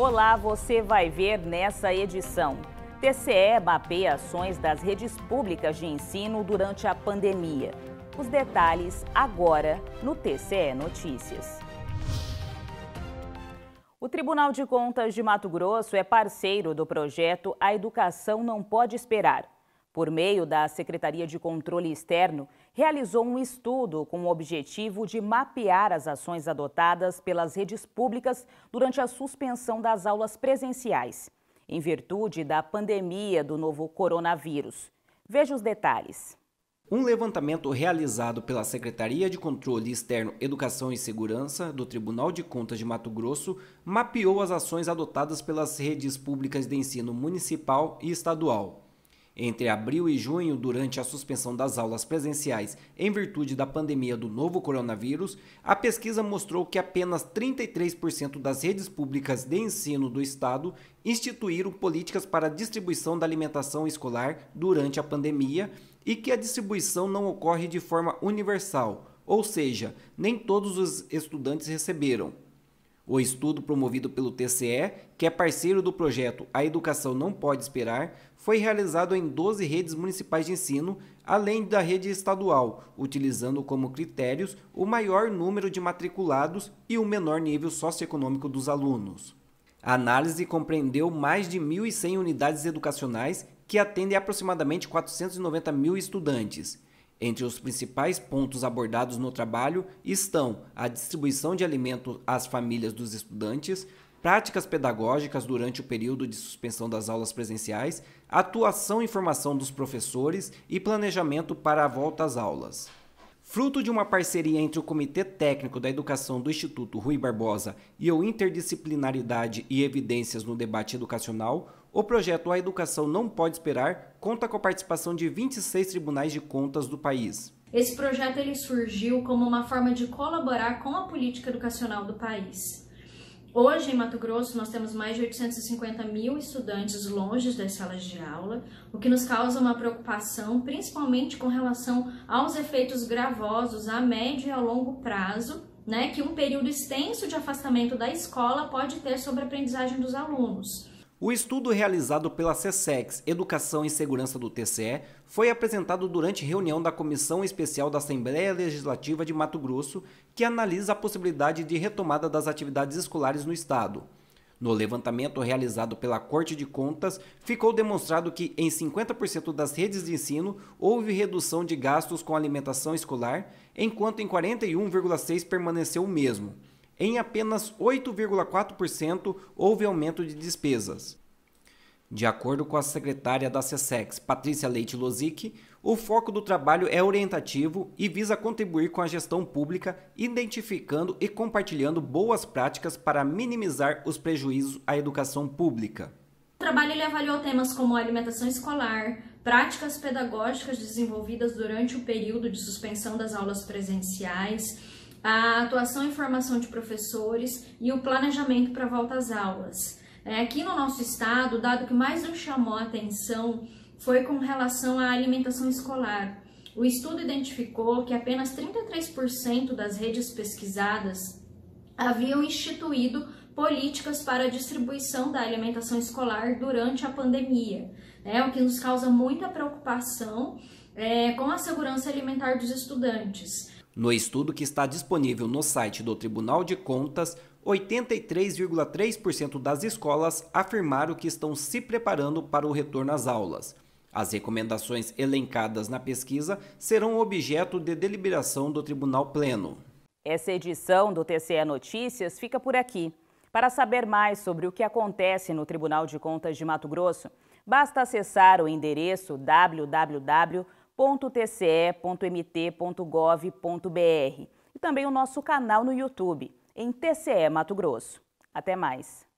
Olá, você vai ver nessa edição. TCE mapeia ações das redes públicas de ensino durante a pandemia. Os detalhes agora no TCE Notícias. O Tribunal de Contas de Mato Grosso é parceiro do projeto A Educação Não Pode Esperar por meio da Secretaria de Controle Externo, realizou um estudo com o objetivo de mapear as ações adotadas pelas redes públicas durante a suspensão das aulas presenciais, em virtude da pandemia do novo coronavírus. Veja os detalhes. Um levantamento realizado pela Secretaria de Controle Externo, Educação e Segurança do Tribunal de Contas de Mato Grosso mapeou as ações adotadas pelas redes públicas de ensino municipal e estadual. Entre abril e junho, durante a suspensão das aulas presenciais em virtude da pandemia do novo coronavírus, a pesquisa mostrou que apenas 33% das redes públicas de ensino do estado instituíram políticas para a distribuição da alimentação escolar durante a pandemia e que a distribuição não ocorre de forma universal, ou seja, nem todos os estudantes receberam. O estudo promovido pelo TCE, que é parceiro do projeto A Educação Não Pode Esperar, foi realizado em 12 redes municipais de ensino, além da rede estadual, utilizando como critérios o maior número de matriculados e o menor nível socioeconômico dos alunos. A análise compreendeu mais de 1.100 unidades educacionais que atendem aproximadamente 490 mil estudantes. Entre os principais pontos abordados no trabalho estão a distribuição de alimento às famílias dos estudantes, práticas pedagógicas durante o período de suspensão das aulas presenciais, atuação e formação dos professores e planejamento para a volta às aulas. Fruto de uma parceria entre o Comitê Técnico da Educação do Instituto Rui Barbosa e o Interdisciplinaridade e Evidências no Debate Educacional, o projeto A Educação Não Pode Esperar conta com a participação de 26 tribunais de contas do país. Esse projeto ele surgiu como uma forma de colaborar com a política educacional do país. Hoje, em Mato Grosso, nós temos mais de 850 mil estudantes longe das salas de aula, o que nos causa uma preocupação, principalmente com relação aos efeitos gravosos a médio e a longo prazo, né, que um período extenso de afastamento da escola pode ter sobre a aprendizagem dos alunos. O estudo realizado pela SESEX Educação e Segurança do TCE foi apresentado durante reunião da Comissão Especial da Assembleia Legislativa de Mato Grosso, que analisa a possibilidade de retomada das atividades escolares no Estado. No levantamento realizado pela Corte de Contas, ficou demonstrado que, em 50% das redes de ensino, houve redução de gastos com alimentação escolar, enquanto em 41,6% permaneceu o mesmo em apenas 8,4% houve aumento de despesas. De acordo com a secretária da SESEX, Patrícia Leite Lozic, o foco do trabalho é orientativo e visa contribuir com a gestão pública, identificando e compartilhando boas práticas para minimizar os prejuízos à educação pública. O trabalho ele avaliou temas como alimentação escolar, práticas pedagógicas desenvolvidas durante o período de suspensão das aulas presenciais, a atuação e formação de professores e o planejamento para volta às aulas. É, aqui no nosso estado, o dado que mais nos chamou a atenção foi com relação à alimentação escolar. O estudo identificou que apenas 33% das redes pesquisadas haviam instituído políticas para a distribuição da alimentação escolar durante a pandemia, né, o que nos causa muita preocupação é, com a segurança alimentar dos estudantes. No estudo que está disponível no site do Tribunal de Contas, 83,3% das escolas afirmaram que estão se preparando para o retorno às aulas. As recomendações elencadas na pesquisa serão objeto de deliberação do Tribunal Pleno. Essa edição do TCE Notícias fica por aqui. Para saber mais sobre o que acontece no Tribunal de Contas de Mato Grosso, basta acessar o endereço www tce.mt.gov.br e também o nosso canal no YouTube, em TCE Mato Grosso. Até mais!